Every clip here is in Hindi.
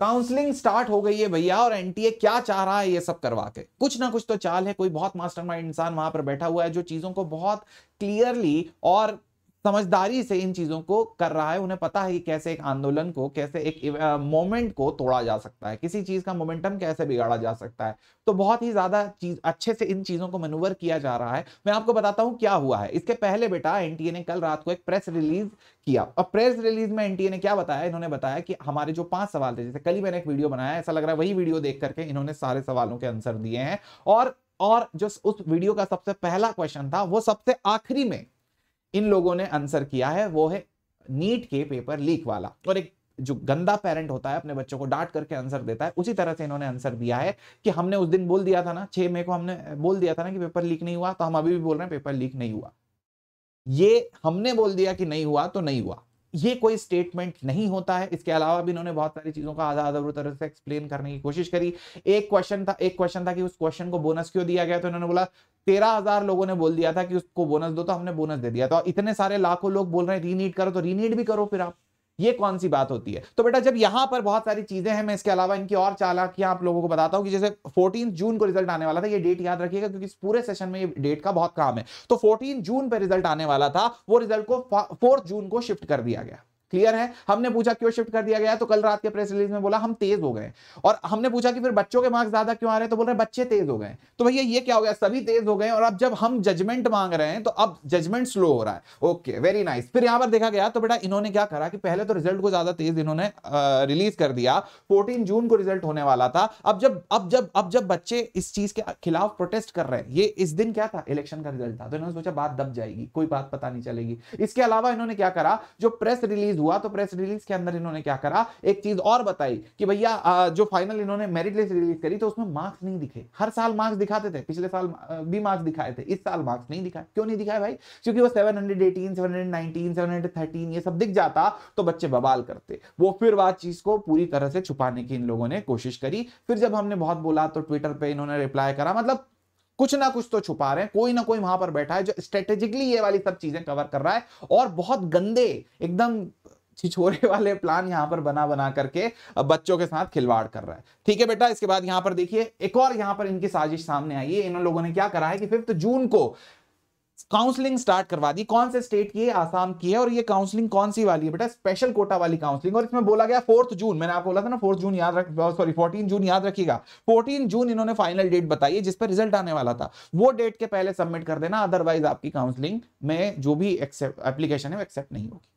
काउंसलिंग स्टार्ट हो गई है भैया और एनटीए क्या चाह रहा है ये सब करवा के कुछ ना कुछ तो चाल है कोई बहुत मास्टरमाइंड इंसान वहां पर बैठा हुआ है जो चीजों को बहुत क्लियरली और समझदारी से इन चीजों को कर रहा है उन्हें पता है कि कैसे एक आंदोलन को कैसे एक मोमेंट को तोड़ा जा सकता है किसी चीज का मोमेंटम कैसे बिगाड़ा जा सकता है तो बहुत ही ज्यादा चीज अच्छे से इन चीजों को मनूवर किया जा रहा है मैं आपको बताता हूं क्या हुआ है इसके पहले बेटा एनटीए ने कल रात को एक प्रेस रिलीज किया और प्रेस रिलीज में एनटीए ने क्या बताया इन्होंने बताया कि हमारे जो पांच सवाल थे जैसे कल ही मैंने एक वीडियो बनाया ऐसा लग रहा है वही वीडियो देख करके इन्होंने सारे सवालों के आंसर दिए हैं और और जो उस वीडियो का सबसे पहला क्वेश्चन था वो सबसे आखिरी में इन लोगों ने आंसर किया है वो है नीट के पेपर लीक वाला और एक जो गंदा पेरेंट होता है अपने बच्चों को डांट करके आंसर देता है उसी तरह से इन्होंने आंसर दिया है कि हमने उस दिन बोल दिया था ना छह मई को हमने बोल दिया था ना कि पेपर लीक नहीं हुआ तो हम अभी भी बोल रहे हैं पेपर लीक नहीं हुआ ये हमने बोल दिया कि नहीं हुआ तो नहीं हुआ ये कोई स्टेटमेंट नहीं होता है इसके अलावा भी इन्होंने बहुत सारी चीजों का आधा आधा तरह से एक्सप्लेन करने की कोशिश करी एक क्वेश्चन था एक क्वेश्चन था कि उस क्वेश्चन को बोनस क्यों दिया गया तो इन्होंने बोला तेरह हजार लोगों ने बोल दिया था कि उसको बोनस दो तो हमने बोनस दे दिया तो इतने सारे लाखों लोग बोल रहे हैं रीनीट करो तो रीनीट भी करो फिर आप ये कौन सी बात होती है तो बेटा जब यहां पर बहुत सारी चीजें हैं मैं इसके अलावा इनकी और चालाकियां आप लोगों को बताता हूं कि जैसे फोर्टीन जून को रिजल्ट आने वाला था ये डेट याद रखिएगा क्योंकि इस पूरे सेशन में ये डेट का बहुत काम है तो फोर्टीन जून पर रिजल्ट आने वाला था वो रिजल्ट को फोर्थ जून को शिफ्ट कर दिया गया क्लियर है हमने पूछा क्यों शिफ्ट कर दिया गया तो कल रात के प्रेस रिलीज में बोला हम तेज हो गए और हमने पूछा कि फिर बच्चों के मार्क्स ज्यादा क्यों आ रहे हैं तो बोल रहे हैं बच्चे तेज हो गए तो भैया ये क्या हो गया सभी तेज हो गए और अब जब हम जजमेंट मांग रहे हैं तो अब जजमेंट स्लो हो रहा है ओके वेरी नाइस फिर यहां पर देखा गया तो बेटा इन्होंने क्या करा कि पहले तो रिजल्ट को ज्यादा तेज इन्होंने रिलीज कर दिया फोर्टीन जून को रिजल्ट होने वाला था अब जब अब जब अब जब बच्चे इस चीज के खिलाफ प्रोटेस्ट कर रहे हैं ये इस दिन क्या था इलेक्शन का रिजल्ट था तो इन्होंने सोचा बात दब जाएगी कोई बात पता नहीं चलेगी इसके अलावा इन्होंने क्या करा जो प्रेस रिलीज हुआ तो प्रेस रिलीज के अंदर इन्होंने क्या करा एक चीज और बताई कि भैया जो फाइनल इन्होंने मेरिट लिस्ट रिलीज करी तो उसमें मार्क्स नहीं दिखे हर साल मार्क्स दिखाते थे पिछले साल भी मार्क्स दिखाए थे इस साल मार्क्स नहीं दिखाए क्यों नहीं दिखाए भाई क्योंकि वो seven hundred eighteen seven hundred nineteen seven hundred thirteen ये सब दिख जाता तो बच्चे बवाल करते वो फिर बात चीज को पूरी तरह से छुपाने की इन लोगों ने कोशिश करी फिर जब हमने बहुत बोला तो ट्विटर पर इन्होंने रिप्लाई करा मतलब कुछ ना कुछ तो छुपा रहे हैं कोई ना कोई वहां पर बैठा है जो स्ट्रेटेजिकली ये वाली सब चीजें कवर कर रहा है और बहुत गंदे एकदम छिछोरे वाले प्लान यहां पर बना बना करके बच्चों के साथ खिलवाड़ कर रहा है ठीक है बेटा इसके बाद यहाँ पर देखिए एक और यहां पर इनकी साजिश सामने आई है इन लोगों ने क्या करा है कि फिफ्थ जून को काउंसलिंग स्टार्ट करवा दी कौन से स्टेट की है आसाम की है और ये काउंसलिंग कौन सी वाली है बेटा स्पेशल कोटा वाली काउंसलिंग और इसमें बोला गया फोर्थ जून मैंने आपको बोला था ना फोर्थ जून याद रख सॉरी oh, फोर्टीन जून याद रखिएगा फोर्टीन जून इन्होंने फाइनल डेट बताई है जिस पर रिजल्ट आने वाला था वो डेट के पहले सबमिट कर देना अदरवाइज आपकी काउंसलिंग में जो भी एप्लीकेशन है वो एक्सेप्ट नहीं होगी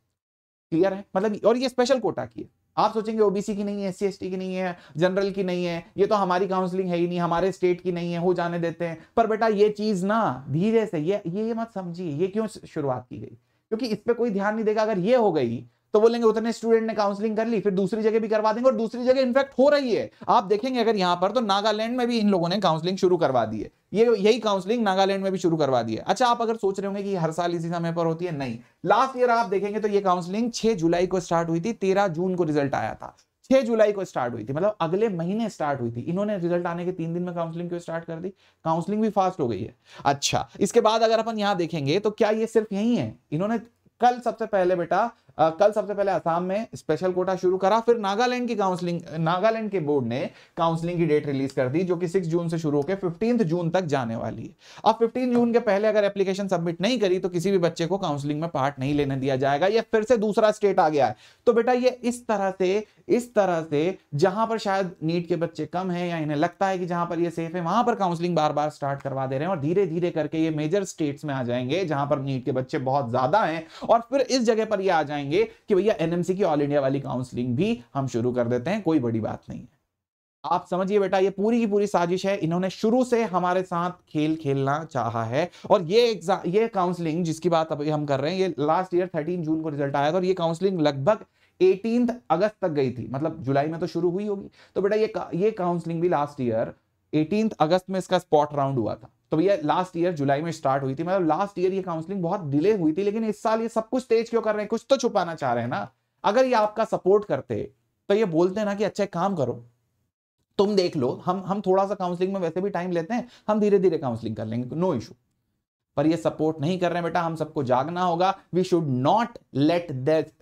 क्लियर है मतलब और ये स्पेशल कोटा की है आप सोचेंगे ओबीसी की नहीं है एस सी की नहीं है जनरल की नहीं है ये तो हमारी काउंसलिंग है ही नहीं हमारे स्टेट की नहीं है हो जाने देते हैं पर बेटा ये चीज ना धीरे से ये ये मत समझिए ये क्यों शुरुआत की गई क्योंकि इस पर कोई ध्यान नहीं देगा अगर ये हो गई तो बोलेंगे उतने स्टूडेंट ने काउंसलिंग कर ली फिर दूसरी जगह भी करवा देंगे और दूसरी जगह इनफेक्ट हो रही है आप देखेंगे अगर यहां पर तो नागालैंड में भी इन लोगों ने काउंसलिंग शुरू करवा दी है ये यही काउंसलिंग नागालैंड में भी शुरू करवा दी है अच्छा आप अगर सोच रहे होंगे कि हर साल इसी समय पर होती है नहीं लास्ट ईयर आप देखेंगे तो ये काउंसलिंग छह जुलाई को स्टार्ट हुई थी तेरह जून को रिजल्ट आया था छह जुलाई को स्टार्ट हुई थी मतलब अगले महीने स्टार्ट हुई थी इन्होंने रिजल्ट आने के तीन दिन में काउंसलिंग क्यों स्टार्ट कर दी काउंसलिंग भी फास्ट हो गई है अच्छा इसके बाद अगर अपन यहां देखेंगे तो क्या ये सिर्फ यही है इन्होंने कल सबसे पहले बेटा आ, कल सबसे पहले असम में स्पेशल कोटा शुरू करा फिर नागालैंड की काउंसलिंग नागालैंड के बोर्ड ने काउंसलिंग की डेट रिलीज कर दी जो कि 6 जून से शुरू होकर फिफ्टींथ जून तक जाने वाली है अब 15 जून के पहले अगर एप्लीकेशन सबमिट नहीं करी तो किसी भी बच्चे को काउंसलिंग में पार्ट नहीं लेने दिया जाएगा या फिर से दूसरा स्टेट आ गया है तो बेटा ये इस तरह से इस तरह से जहां पर शायद नीट के बच्चे कम है या इन्हें लगता है कि जहां पर ये सेफ है वहां पर काउंसलिंग बार बार स्टार्ट करवा दे रहे हैं और धीरे धीरे करके ये मेजर स्टेट्स में आ जाएंगे जहां पर नीट के बच्चे बहुत ज्यादा है और फिर इस जगह पर ये आ जाएंगे बताएंगे कि भैया एनएमसी की ऑल इंडिया वाली काउंसलिंग भी हम शुरू कर देते हैं कोई बड़ी बात नहीं है आप समझिए बेटा ये पूरी की पूरी साजिश है इन्होंने शुरू से हमारे साथ खेल खेलना चाहा है और ये ये काउंसलिंग जिसकी बात अभी हम कर रहे हैं ये लास्ट ईयर 13 जून को रिजल्ट आया था और ये काउंसलिंग लगभग 18 अगस्त तक गई थी मतलब जुलाई में तो शुरू हुई होगी तो बेटा ये ये काउंसलिंग भी लास्ट ईयर 18 अगस्त में इसका स्पॉट राउंड हुआ था तो भैया लास्ट ईयर जुलाई में स्टार्ट हुई थी मतलब लास्ट ईयर ये काउंसलिंग बहुत डिले हुई थी लेकिन इस साल ये सब कुछ तेज क्यों कर रहे हैं कुछ तो छुपाना चाह रहे हैं ना अगर ये आपका सपोर्ट करते तो ये बोलते हैं ना कि अच्छा काम करो तुम देख लो हम हम थोड़ा सा काउंसलिंग में वैसे भी टाइम लेते हैं हम धीरे धीरे काउंसलिंग कर लेंगे नो इशू पर ये सपोर्ट नहीं कर रहे बेटा हम सबको जागना होगा we should not let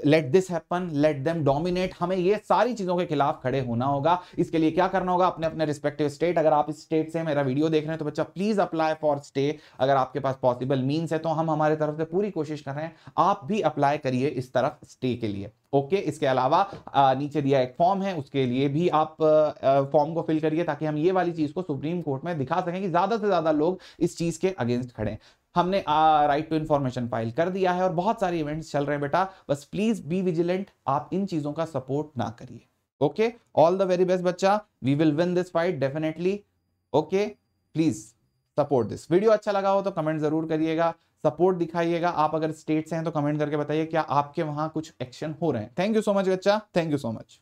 let this happen let them dominate हमें ये सारी चीजों के खिलाफ खड़े होना होगा इसके लिए क्या करना होगा अपने अपने रिस्पेक्टिव स्टेट अगर आप इस स्टेट से मेरा वीडियो देख रहे हैं तो बच्चा प्लीज अप्लाई फॉर स्टे अगर आपके पास पॉसिबल मीन्स है तो हम हमारे तरफ से पूरी कोशिश कर रहे हैं आप भी अप्लाई करिए इस तरफ स्टे के लिए ओके okay, इसके अलावा नीचे दिया एक फॉर्म है उसके लिए भी आप फॉर्म को फिल करिए ताकि हम ये वाली चीज को सुप्रीम कोर्ट में दिखा सकें कि ज्यादा से ज्यादा लोग इस चीज के अगेंस्ट खड़े हमने राइट टू इन्फॉर्मेशन फाइल कर दिया है और बहुत सारे इवेंट्स चल रहे हैं बेटा बस प्लीज बी विजिलेंट आप इन चीजों का सपोर्ट ना करिए okay all the very best बच्चा we will win this fight definitely okay please support this video अच्छा लगा हो तो कमेंट जरूर करिएगा सपोर्ट दिखाइएगा आप अगर स्टेट से हैं तो कमेंट करके बताइए क्या आपके वहां कुछ एक्शन हो रहे हैं थैंक यू सो मच बच्चा थैंक यू सो मच